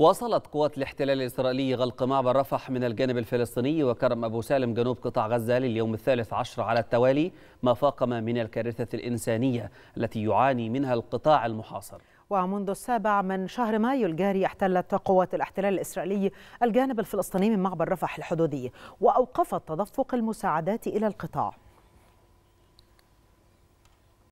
واصلت قوات الاحتلال الإسرائيلي غلق معبر رفح من الجانب الفلسطيني وكرم أبو سالم جنوب قطاع غزة لليوم الثالث عشر على التوالي ما فاقم من الكارثة الإنسانية التي يعاني منها القطاع المحاصر ومنذ السابع من شهر مايو الجاري احتلت قوات الاحتلال الإسرائيلي الجانب الفلسطيني من معبر رفح الحدودي وأوقفت تدفق المساعدات إلى القطاع